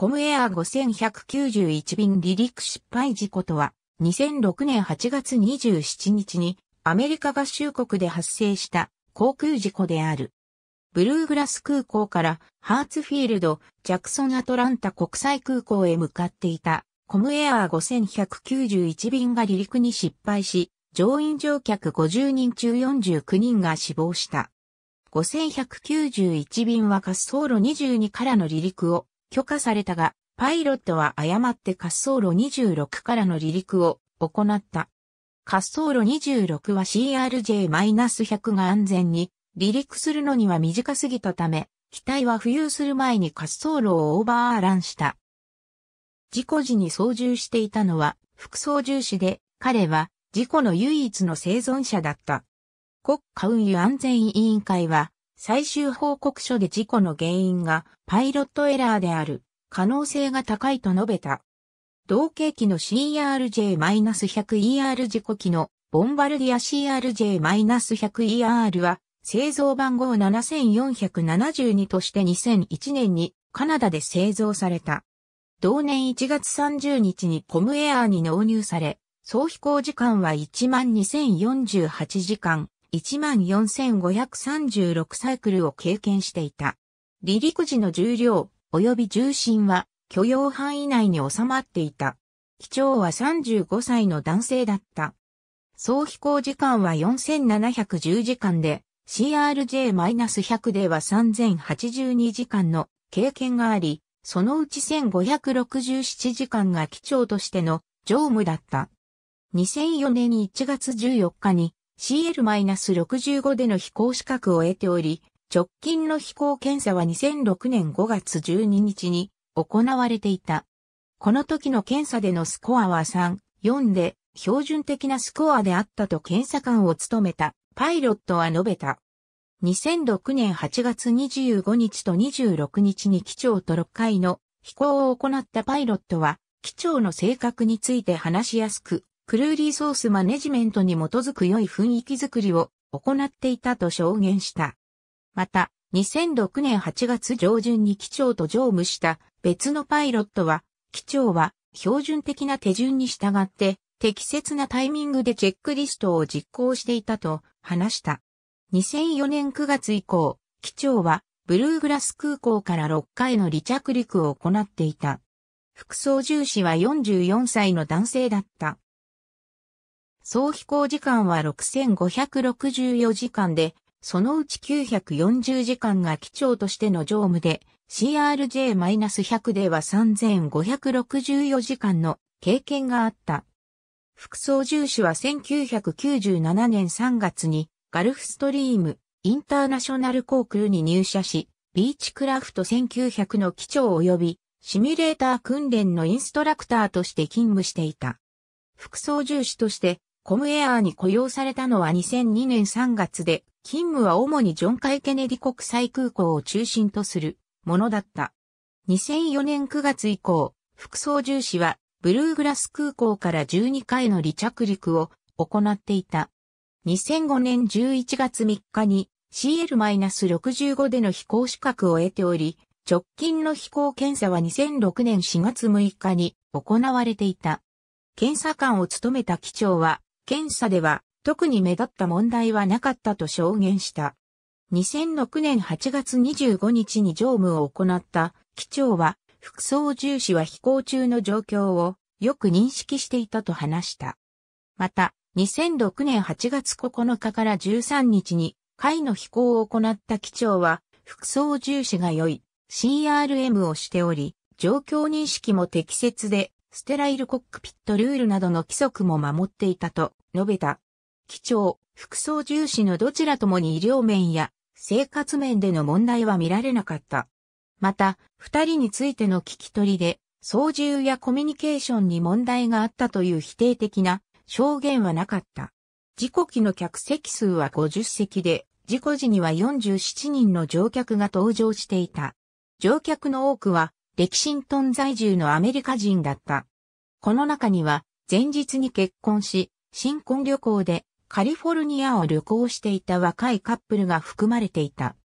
コムエア5191便離陸失敗事故とは、2006年8月27日にアメリカ合衆国で発生した航空事故である。ブルーグラス空港からハーツフィールド、ジャクソンアトランタ国際空港へ向かっていたコムエア5191便が離陸に失敗し、乗員乗客50人中49人が死亡した。5191便は滑走路22からの離陸を許可されたが、パイロットは誤って滑走路26からの離陸を行った。滑走路26は CRJ-100 が安全に離陸するのには短すぎたため、機体は浮遊する前に滑走路をオーバーランした。事故時に操縦していたのは副操縦士で、彼は事故の唯一の生存者だった。国家運輸安全委員会は最終報告書で事故の原因がパイロットエラーである可能性が高いと述べた。同型機の CRJ-100ER 事故機のボンバルディア CRJ-100ER は製造番号7472として2001年にカナダで製造された。同年1月30日にコムエアーに納入され、総飛行時間は12,048時間、14,536サイクルを経験していた。離陸時の重量及び重心は許容範囲内に収まっていた。機長は35歳の男性だった。総飛行時間は4710時間で、CRJ-100 では3082時間の経験があり、そのうち1567時間が機長としての乗務だった。2004年1月14日に CL-65 での飛行資格を得ており、直近の飛行検査は2006年5月12日に行われていた。この時の検査でのスコアは3、4で標準的なスコアであったと検査官を務めたパイロットは述べた。2006年8月25日と26日に機長と6回の飛行を行ったパイロットは、機長の性格について話しやすく、クルーリーソースマネジメントに基づく良い雰囲気づくりを行っていたと証言した。また、2006年8月上旬に機長と乗務した別のパイロットは、機長は標準的な手順に従って適切なタイミングでチェックリストを実行していたと話した。2004年9月以降、機長はブルーグラス空港から6回の離着陸を行っていた。副操縦士は44歳の男性だった。総飛行時間は6564時間で、そのうち940時間が機長としての乗務で、CRJ-100 では3564時間の経験があった。副操縦士は1997年3月にガルフストリームインターナショナル航空に入社し、ビーチクラフト1900の機長及びシミュレーター訓練のインストラクターとして勤務していた。副操縦士としてコムエアーに雇用されたのは2002年3月で、勤務は主にジョン・カイ・ケネディ国際空港を中心とするものだった。2004年9月以降、副操縦士はブルーグラス空港から12回の離着陸を行っていた。2005年11月3日に CL-65 での飛行資格を得ており、直近の飛行検査は2006年4月6日に行われていた。検査官を務めた機長は検査では特に目立った問題はなかったと証言した。2006年8月25日に乗務を行った機長は副操縦士は飛行中の状況をよく認識していたと話した。また、2006年8月9日から13日に会の飛行を行った機長は副操縦士が良い CRM をしており、状況認識も適切で、ステライルコックピットルールなどの規則も守っていたと述べた。基調、副操重視のどちらともに医療面や生活面での問題は見られなかった。また、二人についての聞き取りで、操縦やコミュニケーションに問題があったという否定的な証言はなかった。事故機の客席数は50席で、事故時には47人の乗客が搭乗していた。乗客の多くは、レキシントン在住のアメリカ人だった。この中には、前日に結婚し、新婚旅行でカリフォルニアを旅行していた若いカップルが含まれていた。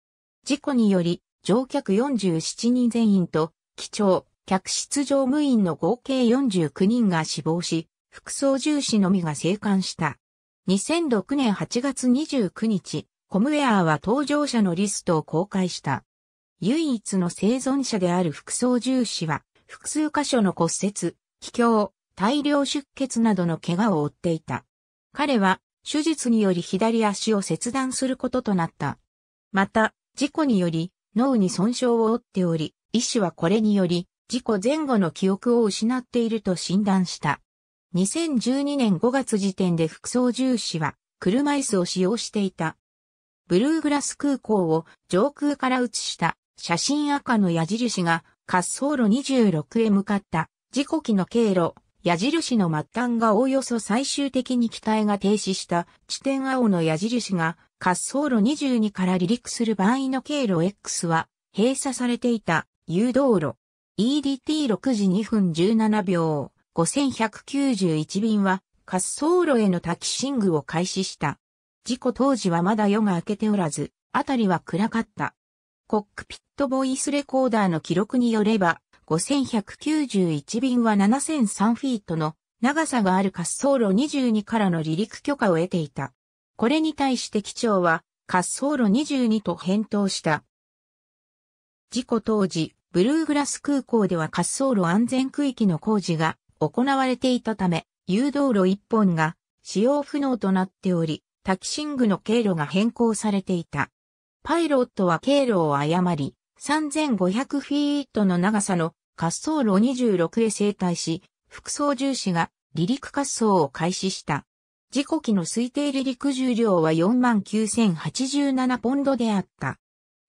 事故により乗客47人全員と機長、客室乗務員の合計49人が死亡し、副操縦士のみが生還した。2006年8月29日、コムウェアは搭乗者のリストを公開した。唯一の生存者である副操縦士は、複数箇所の骨折、気境、大量出血などの怪我を負っていた。彼は手術により左足を切断することとなった。また、事故により脳に損傷を負っており、医師はこれにより事故前後の記憶を失っていると診断した。2012年5月時点で副操縦士は車椅子を使用していた。ブルーグラス空港を上空から映した写真赤の矢印が滑走路26へ向かった事故機の経路矢印の末端がおおよそ最終的に機体が停止した地点青の矢印が滑走路22から離陸する場合の経路 X は閉鎖されていた誘導路 EDT6 時2分17秒5191便は滑走路へのタキシングを開始した。事故当時はまだ夜が明けておらず、あたりは暗かった。コックピットボイスレコーダーの記録によれば、5191便は7003フィートの長さがある滑走路22からの離陸許可を得ていた。これに対して機長は滑走路22と返答した。事故当時、ブルーグラス空港では滑走路安全区域の工事が行われていたため、誘導路1本が使用不能となっており、タキシングの経路が変更されていた。パイロットは経路を誤り、3500フィートの長さの滑走路26へ整体し、副操縦士が離陸滑走を開始した。事故機の推定離陸重量は49,087ポンドであった。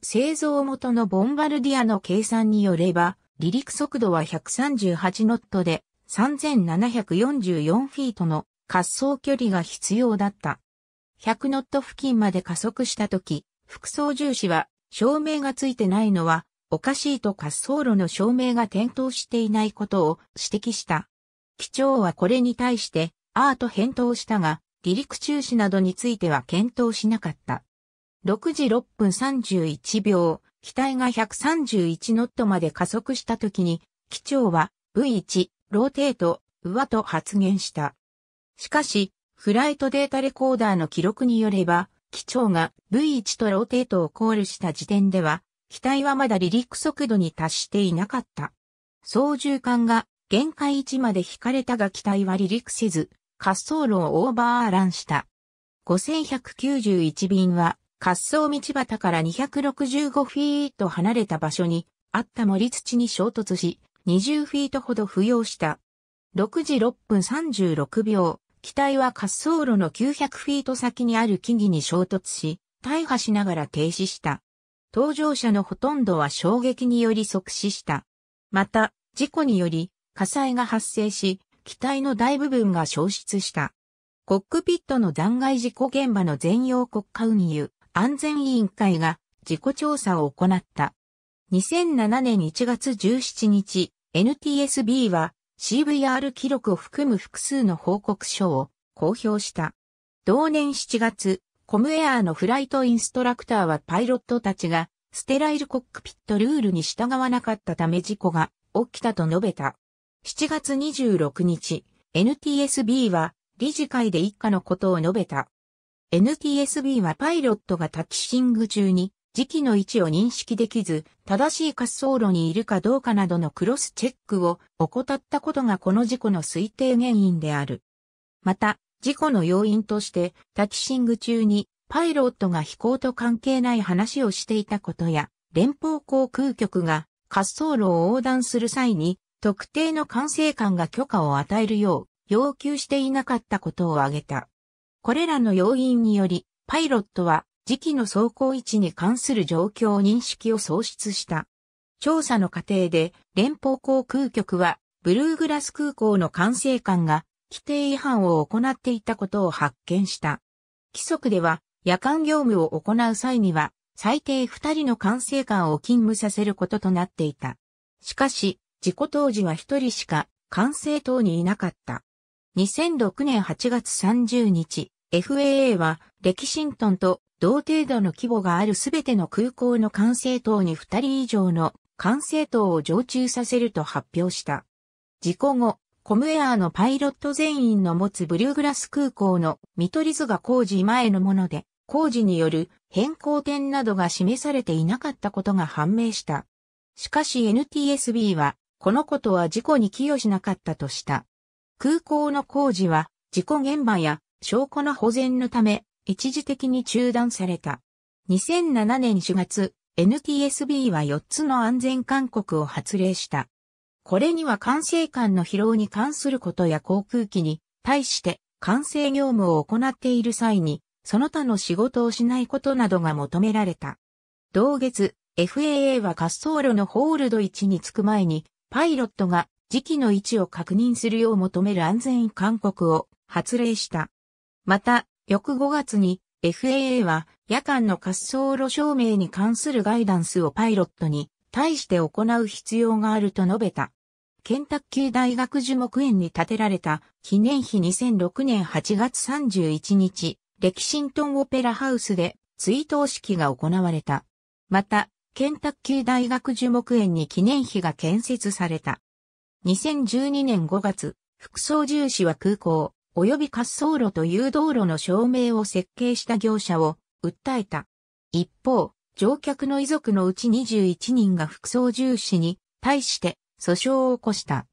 製造元のボンバルディアの計算によれば、離陸速度は138ノットで3744フィートの滑走距離が必要だった。100ノット付近まで加速した時、副操縦士は照明がついてないのは、おかしいと滑走路の照明が点灯していないことを指摘した。機長はこれに対して、アーと返答したが、離陸中止などについては検討しなかった。6時6分31秒、機体が131ノットまで加速した時に、機長は V1、ローテート、上と発言した。しかし、フライトデータレコーダーの記録によれば、機長が V1 とローテートをコールした時点では、機体はまだ離陸速度に達していなかった。操縦艦が限界位置まで引かれたが機体は離陸せず、滑走路をオーバーランした。5191便は滑走道端から265フィート離れた場所にあった森土に衝突し、20フィートほど浮揚した。6時6分36秒、機体は滑走路の900フィート先にある木々に衝突し、大破しながら停止した。搭乗者のほとんどは衝撃により即死した。また、事故により火災が発生し、機体の大部分が消失した。コックピットの残骸事故現場の全容国家運輸安全委員会が事故調査を行った。2007年1月17日、NTSB は CVR 記録を含む複数の報告書を公表した。同年7月、コムエアーのフライトインストラクターはパイロットたちがステライルコックピットルールに従わなかったため事故が起きたと述べた。7月26日、NTSB は理事会で一家のことを述べた。NTSB はパイロットがタキシング中に時期の位置を認識できず、正しい滑走路にいるかどうかなどのクロスチェックを怠ったことがこの事故の推定原因である。また、事故の要因として、タキシング中にパイロットが飛行と関係ない話をしていたことや、連邦航空局が滑走路を横断する際に、特定の管制官が許可を与えるよう要求していなかったことを挙げた。これらの要因により、パイロットは時期の走行位置に関する状況認識を創出した。調査の過程で連邦航空局はブルーグラス空港の管制官が規定違反を行っていたことを発見した。規則では夜間業務を行う際には最低2人の管制官を勤務させることとなっていた。しかし、事故当時は1人しか管制塔にいなかった。2006年8月30日、FAA はレキシントンと同程度の規模があるすべての空港の管制塔に2人以上の管制塔を常駐させると発表した。事故後、コムエアーのパイロット全員の持つブルーグラス空港の見取り図が工事前のもので、工事による変更点などが示されていなかったことが判明した。しかし NTSB は、このことは事故に寄与しなかったとした。空港の工事は、事故現場や証拠の保全のため、一時的に中断された。2007年4月、NTSB は4つの安全勧告を発令した。これには管制官の疲労に関することや航空機に対して管制業務を行っている際に、その他の仕事をしないことなどが求められた。同月、FAA は滑走路のホールド位置に着く前に、パイロットが時期の位置を確認するよう求める安全勧告を発令した。また、翌5月に FAA は夜間の滑走路照明に関するガイダンスをパイロットに対して行う必要があると述べた。ケンタッキー大学樹木園に建てられた記念碑2006年8月31日、レキシントンオペラハウスで追悼式が行われた。また、ケンタッキー大学樹木園に記念碑が建設された。2012年5月、副操縦士は空港、及び滑走路と誘導路の照明を設計した業者を訴えた。一方、乗客の遺族のうち21人が副操縦士に対して訴訟を起こした。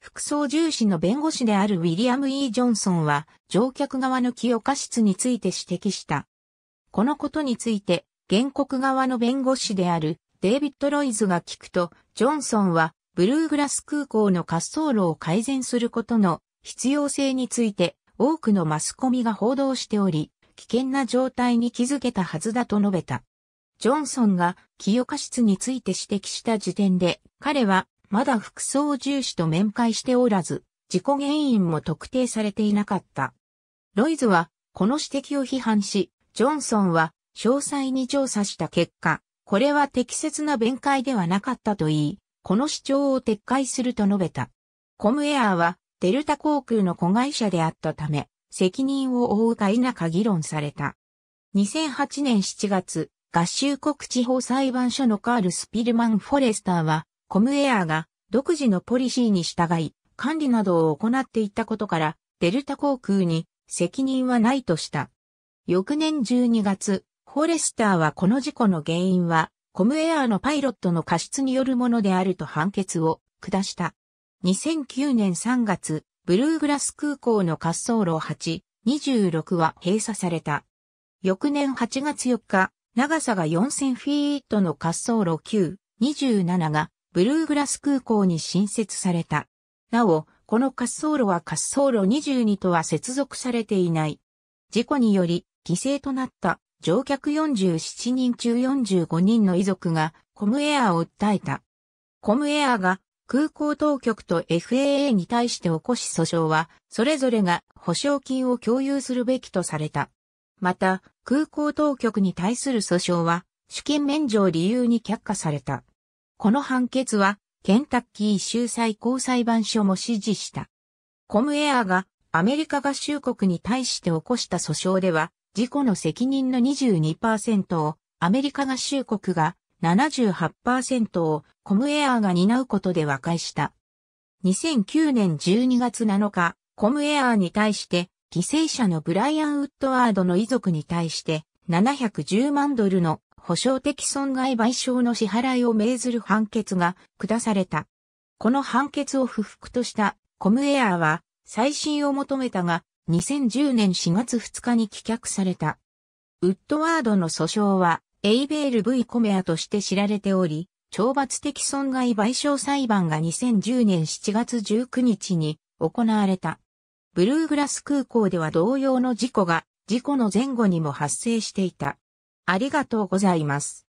副操縦士の弁護士であるウィリアム・ E・ ジョンソンは乗客側の気を過失について指摘した。このことについて原告側の弁護士であるデイビッド・ロイズが聞くと、ジョンソンはブルーグラス空港の滑走路を改善することの必要性について多くのマスコミが報道しており、危険な状態に気づけたはずだと述べた。ジョンソンが用。過失について指摘した時点で、彼はまだ副操縦士と面会しておらず、事故原因も特定されていなかった。ロイズは、この指摘を批判し、ジョンソンは、詳細に調査した結果、これは適切な弁解ではなかったと言い、この主張を撤回すると述べた。コムエアーは、デルタ航空の子会社であったため、責任を負うか否か議論された。2008年7月、合衆国地方裁判所のカール・スピルマン・フォレスターは、コムエアが独自のポリシーに従い、管理などを行っていたことから、デルタ航空に責任はないとした。翌年12月、フォレスターはこの事故の原因は、コムエアのパイロットの過失によるものであると判決を下した。2009年3月、ブルーグラス空港の滑走路8、26は閉鎖された。翌年8月4日、長さが4000フィートの滑走路9、27がブルーグラス空港に新設された。なお、この滑走路は滑走路22とは接続されていない。事故により犠牲となった乗客47人中45人の遺族がコムエアを訴えた。コムエアが空港当局と FAA に対して起こし訴訟は、それぞれが保証金を共有するべきとされた。また、空港当局に対する訴訟は、主権免除を理由に却下された。この判決は、ケンタッキー州最高裁判所も支持した。コムエアがアメリカ合衆国に対して起こした訴訟では、事故の責任の22%をアメリカ合衆国が78%をコムエアーが担うことで和解した。2009年12月7日、コムエアーに対して、犠牲者のブライアン・ウッドワードの遺族に対して、710万ドルの保証的損害賠償の支払いを命ずる判決が下された。この判決を不服としたコムエアーは再審を求めたが2010年4月2日に棄却された。ウッドワードの訴訟はエイベール V コメアとして知られており、懲罰的損害賠償裁判が2010年7月19日に行われた。ブルーグラス空港では同様の事故が事故の前後にも発生していた。ありがとうございます。